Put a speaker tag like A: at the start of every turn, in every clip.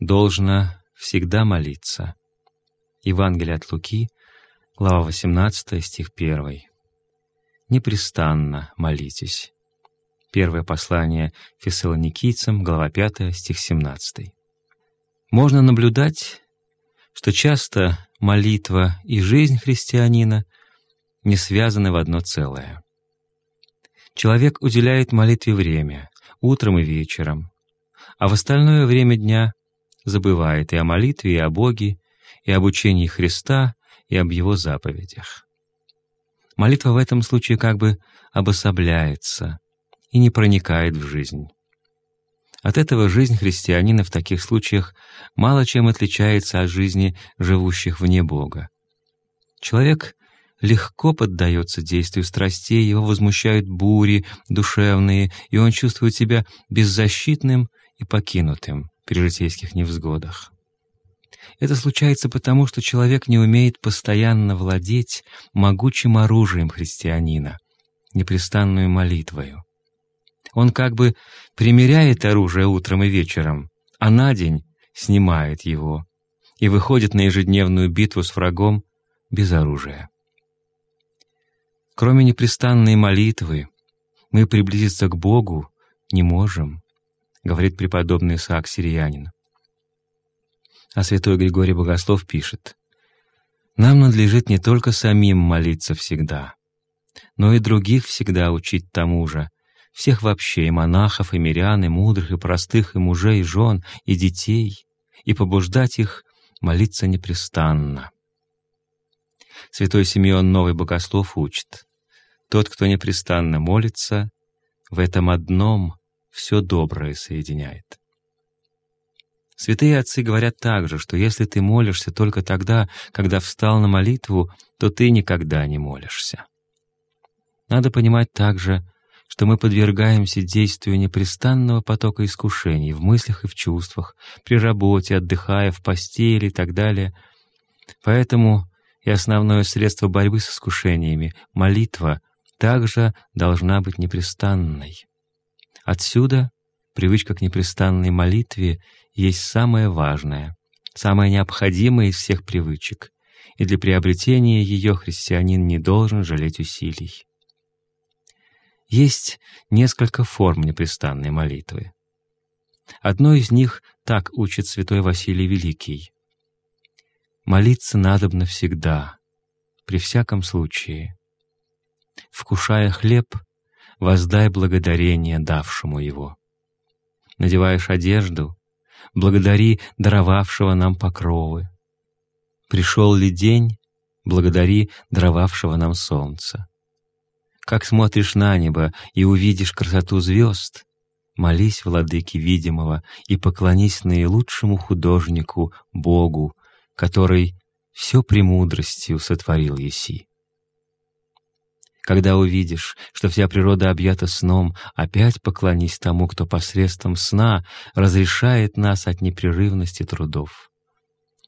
A: должно всегда молиться. Евангелие от Луки, глава 18, стих 1. «Непрестанно молитесь». Первое послание фессалоникийцам, глава 5, стих 17. Можно наблюдать, что часто молитва и жизнь христианина не связаны в одно целое. Человек уделяет молитве время, утром и вечером, а в остальное время дня забывает и о молитве, и о Боге, и об учении Христа, и об Его заповедях. Молитва в этом случае как бы обособляется и не проникает в жизнь. От этого жизнь христианина в таких случаях мало чем отличается от жизни живущих вне Бога. Человек легко поддается действию страстей, его возмущают бури душевные, и он чувствует себя беззащитным и покинутым при житейских невзгодах. Это случается потому, что человек не умеет постоянно владеть могучим оружием христианина, непрестанную молитвою. Он как бы примеряет оружие утром и вечером, а на день снимает его и выходит на ежедневную битву с врагом без оружия. Кроме непрестанной молитвы, мы приблизиться к Богу не можем говорит преподобный Исаак Сириянин. А святой Григорий Богослов пишет, «Нам надлежит не только самим молиться всегда, но и других всегда учить тому же, всех вообще, и монахов, и мирян, и мудрых, и простых, и мужей, и жен, и детей, и побуждать их молиться непрестанно». Святой Симеон Новый Богослов учит, «Тот, кто непрестанно молится, в этом одном все доброе соединяет. Святые отцы говорят также, что если ты молишься только тогда, когда встал на молитву, то ты никогда не молишься. Надо понимать также, что мы подвергаемся действию непрестанного потока искушений в мыслях и в чувствах, при работе, отдыхая, в постели и так далее. Поэтому и основное средство борьбы с искушениями — молитва — также должна быть непрестанной. Отсюда привычка к непрестанной молитве есть самое важное, самое необходимое из всех привычек, и для приобретения ее христианин не должен жалеть усилий. Есть несколько форм непрестанной молитвы. Одно из них так учит святой Василий Великий. «Молиться надобно всегда, при всяком случае. Вкушая хлеб — воздай благодарение давшему его. Надеваешь одежду, благодари даровавшего нам покровы. Пришел ли день, благодари даровавшего нам солнца. Как смотришь на небо и увидишь красоту звезд, молись, владыке видимого, и поклонись наилучшему художнику, Богу, который все премудростью сотворил Еси. Когда увидишь, что вся природа объята сном, опять поклонись тому, кто посредством сна разрешает нас от непрерывности трудов.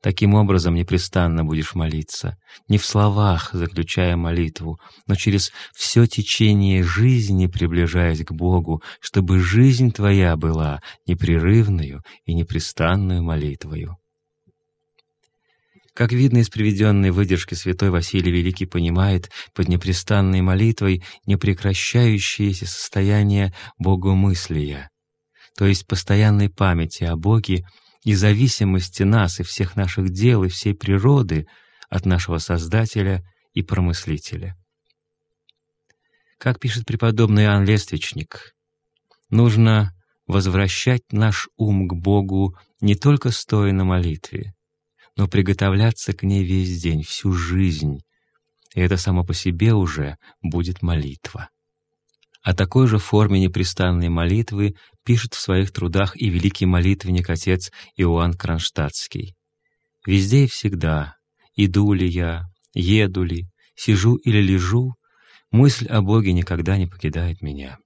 A: Таким образом непрестанно будешь молиться, не в словах заключая молитву, но через все течение жизни приближаясь к Богу, чтобы жизнь твоя была непрерывную и непрестанную молитвою. Как видно из приведенной выдержки, святой Василий Великий понимает под непрестанной молитвой непрекращающееся состояние богомыслия, то есть постоянной памяти о Боге и зависимости нас и всех наших дел и всей природы от нашего Создателя и Промыслителя. Как пишет преподобный Иоанн Лествичник, «Нужно возвращать наш ум к Богу не только стоя на молитве, но приготовляться к ней весь день, всю жизнь. И это само по себе уже будет молитва. О такой же форме непрестанной молитвы пишет в своих трудах и великий молитвенник отец Иоанн Кронштадтский. «Везде и всегда, иду ли я, еду ли, сижу или лежу, мысль о Боге никогда не покидает меня.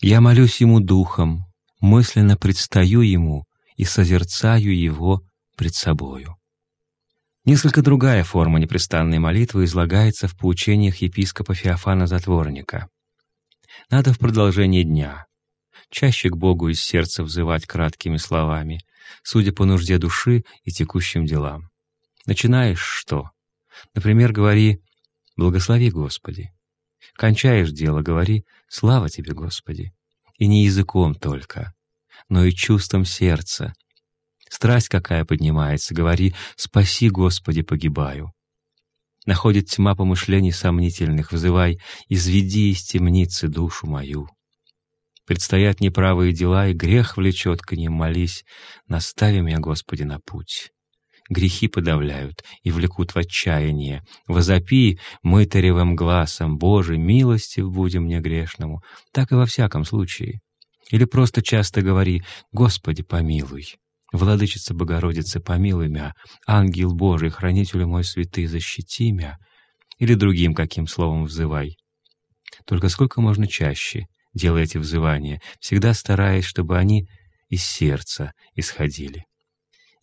A: Я молюсь Ему духом, мысленно предстаю Ему и созерцаю Его пред собою. Несколько другая форма непрестанной молитвы излагается в поучениях епископа Феофана Затворника. Надо в продолжении дня, чаще к Богу из сердца взывать краткими словами, судя по нужде души и текущим делам. Начинаешь что? Например, говори «Благослови, Господи». Кончаешь дело, говори «Слава Тебе, Господи». И не языком только, но и чувством сердца — Страсть какая поднимается, говори «Спаси, Господи, погибаю». Находит тьма помышлений сомнительных, взывай «Изведи из темницы душу мою». Предстоят неправые дела, и грех влечет к ним, молись, настави меня, Господи, на путь. Грехи подавляют и влекут в отчаяние. Возопи мытаревым глазом, Боже, милости, будем мне грешному. Так и во всяком случае. Или просто часто говори, Господи, помилуй. Владычица Богородицы, помилуй мя, ангел Божий, хранителю мой святый, защити мя, или другим каким словом взывай. Только сколько можно чаще, делая эти взывания, всегда стараясь, чтобы они из сердца исходили.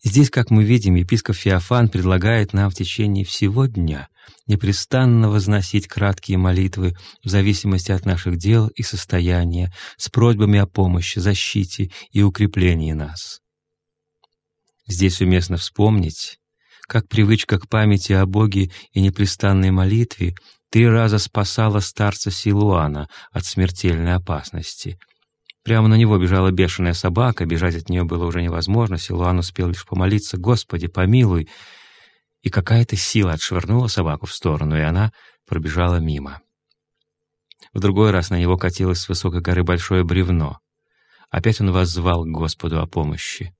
A: Здесь, как мы видим, епископ Феофан предлагает нам в течение всего дня непрестанно возносить краткие молитвы в зависимости от наших дел и состояния с просьбами о помощи, защите и укреплении нас. Здесь уместно вспомнить, как привычка к памяти о Боге и непрестанной молитве три раза спасала старца Силуана от смертельной опасности. Прямо на него бежала бешеная собака, бежать от нее было уже невозможно, Силуан успел лишь помолиться «Господи, помилуй!» И какая-то сила отшвырнула собаку в сторону, и она пробежала мимо. В другой раз на него катилось с высокой горы большое бревно. Опять он воззвал к Господу о помощи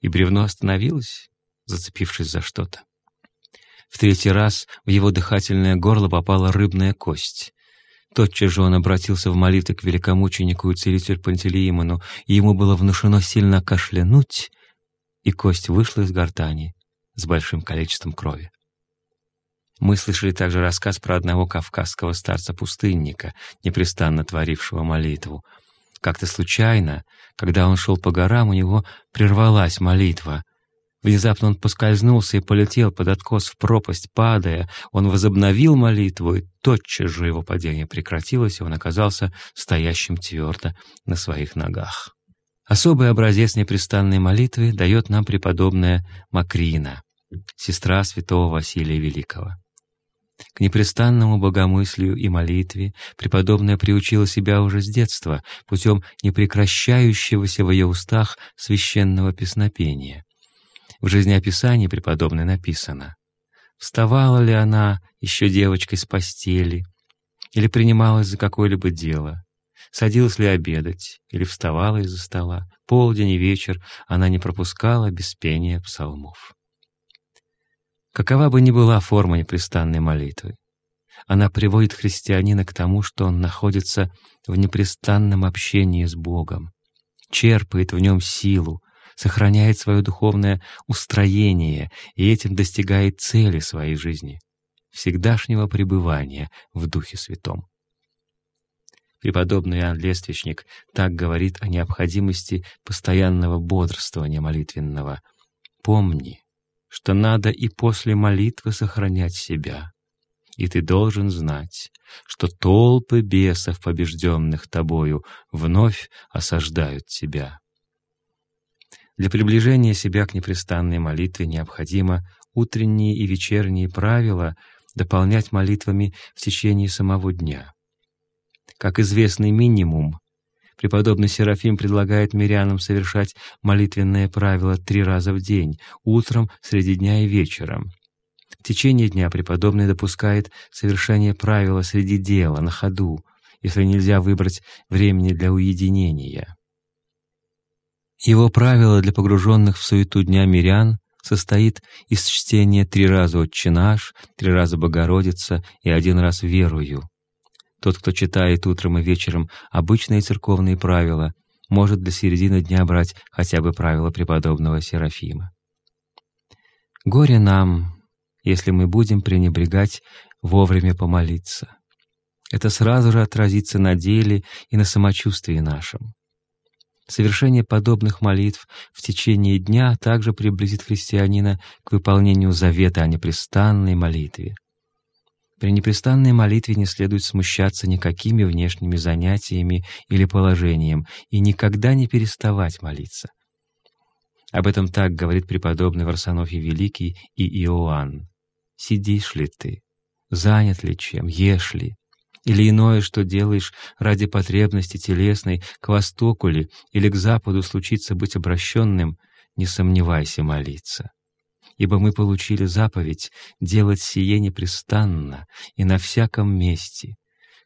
A: и бревно остановилось, зацепившись за что-то. В третий раз в его дыхательное горло попала рыбная кость. Тотчас же он обратился в молитве к великомученику и целителю Пантелеимону, и ему было внушено сильно кашлянуть, и кость вышла из гортани с большим количеством крови. Мы слышали также рассказ про одного кавказского старца-пустынника, непрестанно творившего молитву — как-то случайно, когда он шел по горам, у него прервалась молитва. Внезапно он поскользнулся и полетел под откос в пропасть, падая. Он возобновил молитву, и тотчас же его падение прекратилось, и он оказался стоящим твердо на своих ногах. Особый образец непрестанной молитвы дает нам преподобная Макрина, сестра святого Василия Великого. К непрестанному богомыслию и молитве преподобная приучила себя уже с детства путем непрекращающегося в ее устах священного песнопения. В жизнеописании преподобной написано «Вставала ли она еще девочкой с постели или принималась за какое-либо дело?» Садилась ли обедать или вставала из-за стола, полдень и вечер она не пропускала без пения псалмов. Какова бы ни была форма непрестанной молитвы, она приводит христианина к тому, что он находится в непрестанном общении с Богом, черпает в нем силу, сохраняет свое духовное устроение и этим достигает цели своей жизни — всегдашнего пребывания в Духе Святом. Преподобный Иоанн Лествичник так говорит о необходимости постоянного бодрствования молитвенного. «Помни, что надо и после молитвы сохранять себя. И ты должен знать, что толпы бесов, побежденных тобою, вновь осаждают тебя. Для приближения себя к непрестанной молитве необходимо утренние и вечерние правила дополнять молитвами в течение самого дня. Как известный минимум, Преподобный Серафим предлагает мирянам совершать молитвенное правило три раза в день, утром, среди дня и вечером. В течение дня преподобный допускает совершение правила среди дела, на ходу, если нельзя выбрать времени для уединения. Его правило для погруженных в суету дня мирян состоит из чтения три раза «Отче наш», три раза «Богородица» и один раз «Верую», тот, кто читает утром и вечером обычные церковные правила, может до середины дня брать хотя бы правила преподобного Серафима. Горе нам, если мы будем пренебрегать вовремя помолиться. Это сразу же отразится на деле и на самочувствии нашем. Совершение подобных молитв в течение дня также приблизит христианина к выполнению завета о непрестанной молитве. При непрестанной молитве не следует смущаться никакими внешними занятиями или положением и никогда не переставать молиться. Об этом так говорит преподобный Варсонофий Великий и Иоанн. «Сидишь ли ты? Занят ли чем? Ешь ли? Или иное, что делаешь ради потребности телесной, к востоку ли или к западу случится быть обращенным, не сомневайся молиться ибо мы получили заповедь делать сие непрестанно и на всяком месте,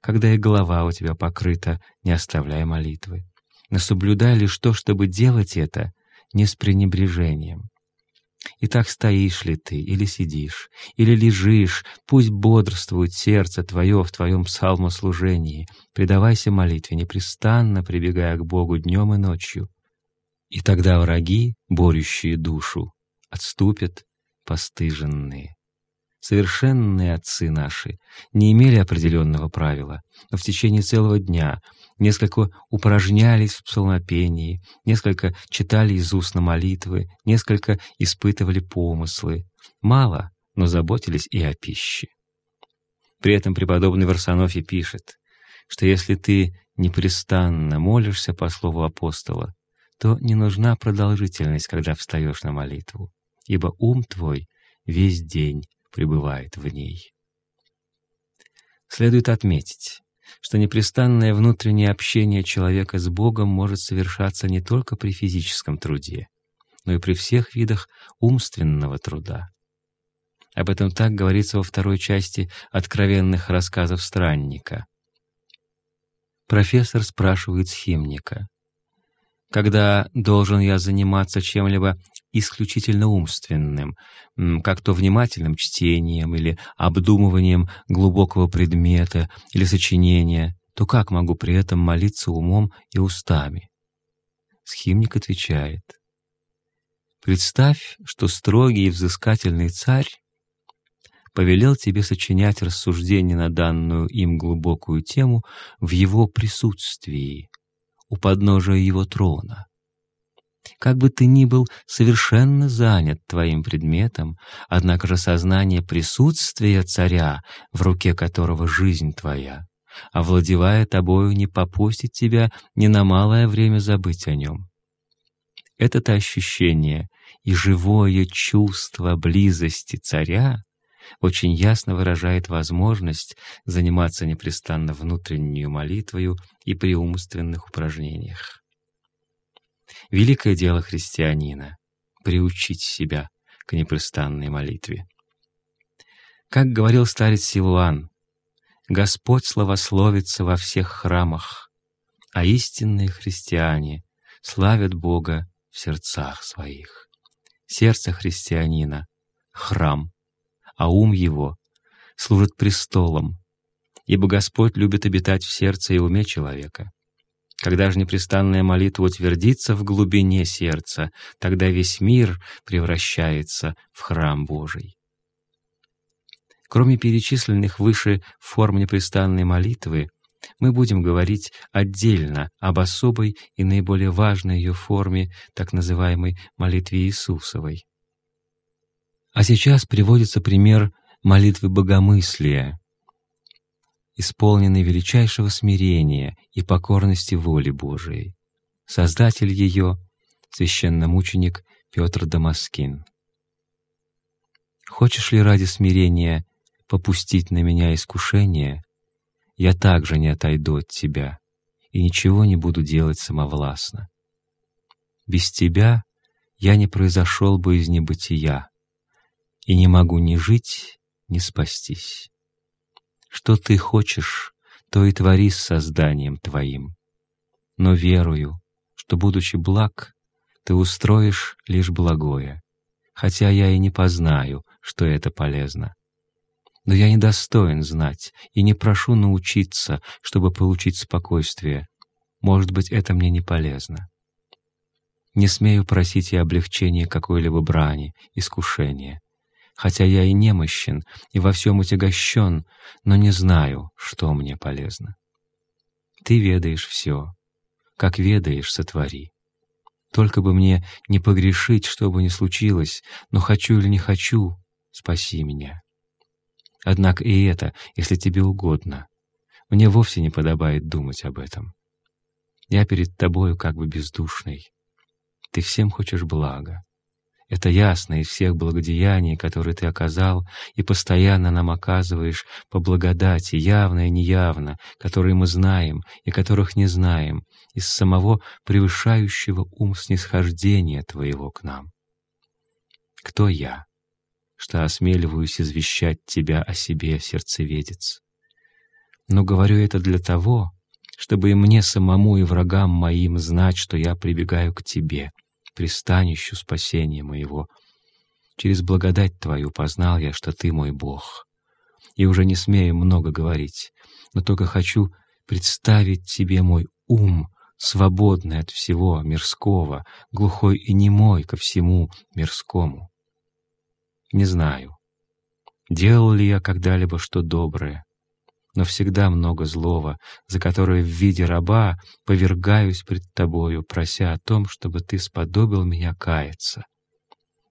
A: когда и голова у тебя покрыта, не оставляя молитвы. Но соблюдай лишь то, чтобы делать это не с пренебрежением. И так стоишь ли ты, или сидишь, или лежишь, пусть бодрствует сердце твое в твоем псалмослужении, предавайся молитве, непрестанно прибегая к Богу днем и ночью. И тогда враги, борющие душу, отступят постыженные. Совершенные отцы наши не имели определенного правила, но в течение целого дня несколько упражнялись в псалмопении, несколько читали из на молитвы, несколько испытывали помыслы. Мало, но заботились и о пище. При этом преподобный Варсонофий пишет, что если ты непрестанно молишься по слову апостола, то не нужна продолжительность, когда встаешь на молитву ибо ум твой весь день пребывает в ней. Следует отметить, что непрестанное внутреннее общение человека с Богом может совершаться не только при физическом труде, но и при всех видах умственного труда. Об этом так говорится во второй части «Откровенных рассказов странника». Профессор спрашивает схимника — когда должен я заниматься чем-либо исключительно умственным, как то внимательным чтением или обдумыванием глубокого предмета или сочинения, то как могу при этом молиться умом и устами? Схимник отвечает. Представь, что строгий и взыскательный царь повелел тебе сочинять рассуждение на данную им глубокую тему в его присутствии, у подножия его трона. Как бы ты ни был совершенно занят твоим предметом, однако же сознание присутствия царя, в руке которого жизнь твоя, овладевая тобою, не попустит тебя ни на малое время забыть о нем. Это-то ощущение и живое чувство близости царя очень ясно выражает возможность заниматься непрестанно внутреннюю молитвою и при умственных упражнениях. Великое дело христианина — приучить себя к непрестанной молитве. Как говорил старец Силуан, «Господь славословится во всех храмах, а истинные христиане славят Бога в сердцах своих». Сердце христианина — храм а ум его служит престолом, ибо Господь любит обитать в сердце и уме человека. Когда же непрестанная молитва утвердится в глубине сердца, тогда весь мир превращается в храм Божий. Кроме перечисленных выше форм непрестанной молитвы, мы будем говорить отдельно об особой и наиболее важной ее форме, так называемой молитве Иисусовой. А сейчас приводится пример молитвы богомыслия, исполненной величайшего смирения и покорности воли Божией. Создатель ее — священномученик Петр Дамаскин. «Хочешь ли ради смирения попустить на меня искушение? Я также не отойду от тебя и ничего не буду делать самовластно. Без тебя я не произошел бы из небытия» и не могу ни жить, ни спастись. Что ты хочешь, то и твори с созданием твоим. Но верую, что, будучи благ, ты устроишь лишь благое, хотя я и не познаю, что это полезно. Но я недостоин знать и не прошу научиться, чтобы получить спокойствие. Может быть, это мне не полезно. Не смею просить и облегчения какой-либо брани, искушения хотя я и немощен, и во всем утягощен, но не знаю, что мне полезно. Ты ведаешь все, как ведаешь, сотвори. Только бы мне не погрешить, что бы ни случилось, но хочу или не хочу, спаси меня. Однако и это, если тебе угодно. Мне вовсе не подобает думать об этом. Я перед тобою как бы бездушный. Ты всем хочешь блага. Это ясно из всех благодеяний, которые Ты оказал и постоянно нам оказываешь по благодати, явно и неявно, которые мы знаем и которых не знаем, из самого превышающего ум снисхождения Твоего к нам. Кто я, что осмеливаюсь извещать Тебя о себе, сердцеведец? Но говорю это для того, чтобы и мне самому, и врагам моим знать, что я прибегаю к Тебе — пристанищу спасения моего. Через благодать Твою познал я, что Ты мой Бог. И уже не смею много говорить, но только хочу представить Тебе мой ум, свободный от всего мирского, глухой и немой ко всему мирскому. Не знаю, делал ли я когда-либо что доброе, но всегда много злого, за которое в виде раба повергаюсь пред Тобою, прося о том, чтобы Ты сподобил меня каяться.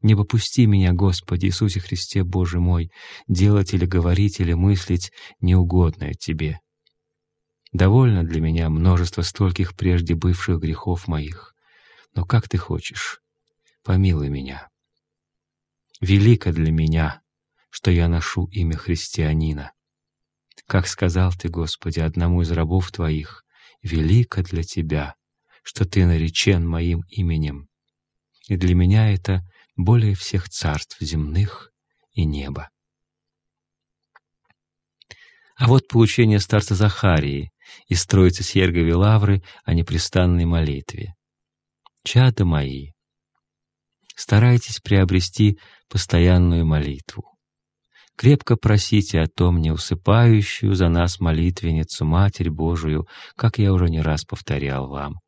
A: Не попусти меня, Господи Иисусе Христе, Боже мой, делать или говорить или мыслить неугодное Тебе. Довольно для меня множество стольких прежде бывших грехов моих, но как Ты хочешь, помилуй меня. Велико для меня, что я ношу имя христианина, как сказал ты, Господи, одному из рабов твоих, велико для тебя, что ты наречен моим именем. И для меня это более всех царств земных и неба. А вот получение старца Захарии из троицы Сергови Лавры о непрестанной молитве. Чады мои, старайтесь приобрести постоянную молитву. Крепко просите о том неусыпающую за нас молитвенницу, Матерь Божию, как я уже не раз повторял вам.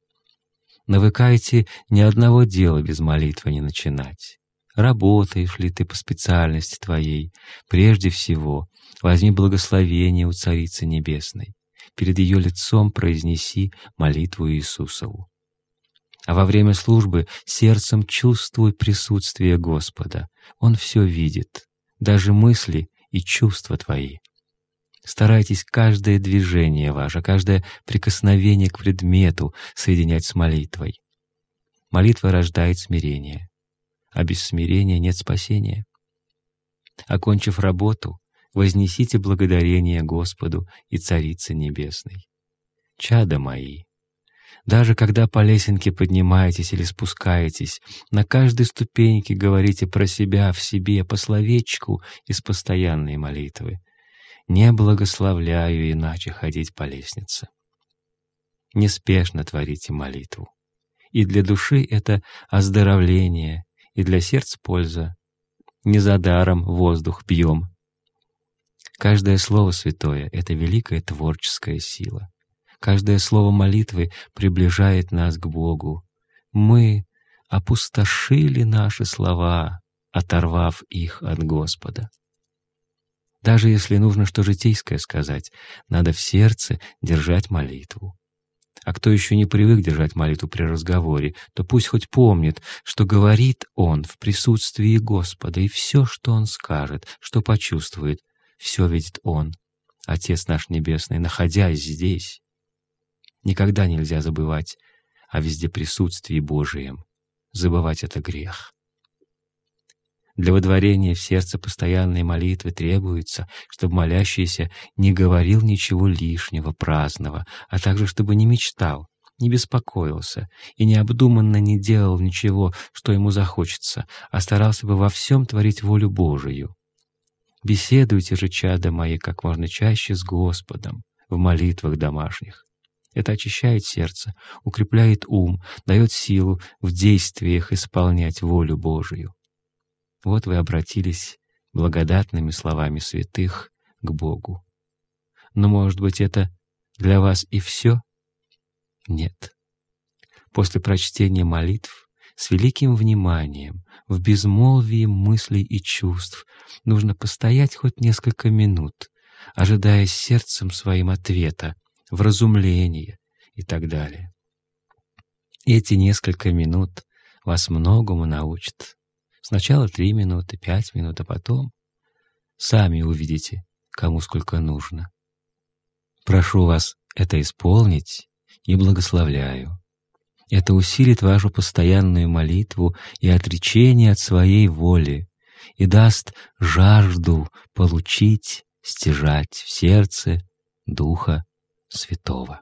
A: Навыкайте ни одного дела без молитвы не начинать. Работаешь ли ты по специальности твоей? Прежде всего, возьми благословение у Царицы Небесной. Перед ее лицом произнеси молитву Иисусову. А во время службы сердцем чувствуй присутствие Господа. Он все видит, даже мысли и чувства твои. Старайтесь каждое движение ваше, каждое прикосновение к предмету соединять с молитвой. Молитва рождает смирение, а без смирения нет спасения. Окончив работу, вознесите благодарение Господу и Царице Небесной. Чада мои, даже когда по лесенке поднимаетесь или спускаетесь, на каждой ступеньке говорите про себя в себе по словечку из постоянной молитвы. Не благословляю иначе ходить по лестнице. Неспешно творите молитву. И для души это оздоровление, и для сердца польза. Не за даром воздух пьем. Каждое слово святое — это великая творческая сила. Каждое слово молитвы приближает нас к Богу. Мы опустошили наши слова, оторвав их от Господа. Даже если нужно что житейское сказать, надо в сердце держать молитву. А кто еще не привык держать молитву при разговоре, то пусть хоть помнит, что говорит он в присутствии Господа, и все, что он скажет, что почувствует, все видит он, Отец наш Небесный, находясь здесь никогда нельзя забывать о везде присутствии Божием. Забывать — это грех. Для водворения в сердце постоянной молитвы требуется, чтобы молящийся не говорил ничего лишнего, праздного, а также чтобы не мечтал, не беспокоился и необдуманно не делал ничего, что ему захочется, а старался бы во всем творить волю Божию. Беседуйте же, чада мои, как можно чаще с Господом в молитвах домашних. Это очищает сердце, укрепляет ум, дает силу в действиях исполнять волю Божию. Вот вы обратились благодатными словами святых к Богу. Но, может быть, это для вас и все? Нет. После прочтения молитв с великим вниманием, в безмолвии мыслей и чувств нужно постоять хоть несколько минут, ожидая сердцем своим ответа, вразумление и так далее. Эти несколько минут вас многому научат. Сначала три минуты, пять минут, а потом сами увидите, кому сколько нужно. Прошу вас это исполнить и благословляю. Это усилит вашу постоянную молитву и отречение от своей воли и даст жажду получить, стяжать в сердце, духа святого.